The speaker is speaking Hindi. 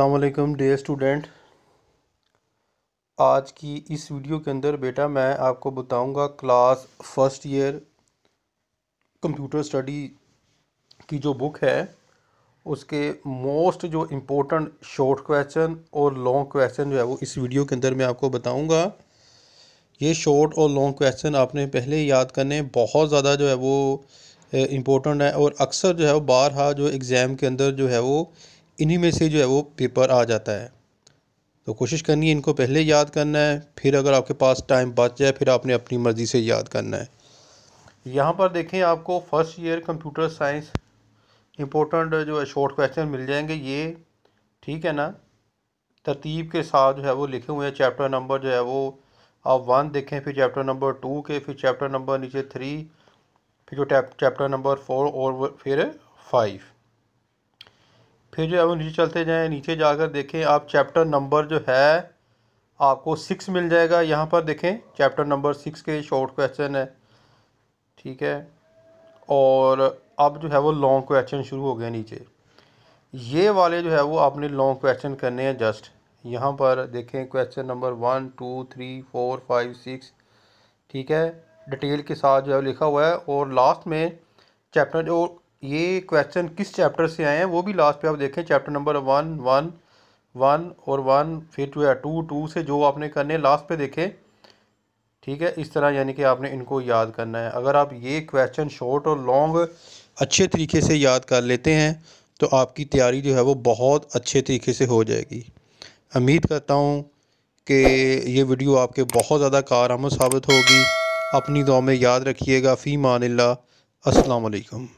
असलम डे स्टूडेंट आज की इस वीडियो के अंदर बेटा मैं आपको बताऊंगा class first year computer study की जो बुक है उसके मोस्ट जो इम्पोर्टेंट शॉर्ट क्वेश्चन और लॉन्ग क्वेश्चन जो है वो इस वीडियो के अंदर मैं आपको बताऊंगा ये शॉर्ट और लॉन्ग क्वेश्चन आपने पहले याद करने बहुत ज़्यादा जो है वो इम्पोर्टेंट है और अक्सर जो है वो बारहा जो एग्ज़ाम के अंदर जो है वो इन्हीं में से जो है वो पेपर आ जाता है तो कोशिश करनी है इनको पहले याद करना है फिर अगर आपके पास टाइम बच जाए फिर आपने अपनी मर्ज़ी से याद करना है यहाँ पर देखें आपको first year computer science important जो है शॉर्ट क्वेश्चन मिल जाएंगे ये ठीक है ना तरतीब के साथ जो है वो लिखे हुए हैं चैप्टर नंबर जो है वो आप वन देखें फिर चैप्टर नंबर टू के फिर चैप्टर नंबर नीचे थ्री फिर जो चैप्टर नंबर फोर और फिर फाइव फिर जो है वो नीचे चलते जाएँ नीचे जाकर देखें आप चैप्टर नंबर जो है आपको सिक्स मिल जाएगा यहाँ पर देखें चैप्टर नंबर सिक्स के शॉर्ट क्वेश्चन है ठीक है और अब जो है वो लॉन्ग क्वेश्चन शुरू हो गए नीचे ये वाले जो है वो आपने लॉन्ग क्वेश्चन करने हैं जस्ट यहाँ पर देखें question number one two three four five six ठीक है डिटेल के साथ जो है लिखा हुआ है और लास्ट में चैप्टर जो ये क्वेश्चन किस चैप्टर से आए हैं वो भी लास्ट पे आप देखें chapter number one one one और वन फिर जो है टू टू से जो आपने करने लास्ट पे देखें ठीक है इस तरह यानी कि आपने इनको याद करना है अगर आप ये क्वेश्चन शॉर्ट और लॉन्ग अच्छे तरीके से याद कर लेते हैं तो आपकी तैयारी जो है वो बहुत अच्छे तरीके से हो जाएगी उम्मीद करता हूँ कि ये वीडियो आपके बहुत ज़्यादा कार साबित होगी अपनी दुआ में याद रखिएगा फ़ी मानिल्ला असलकम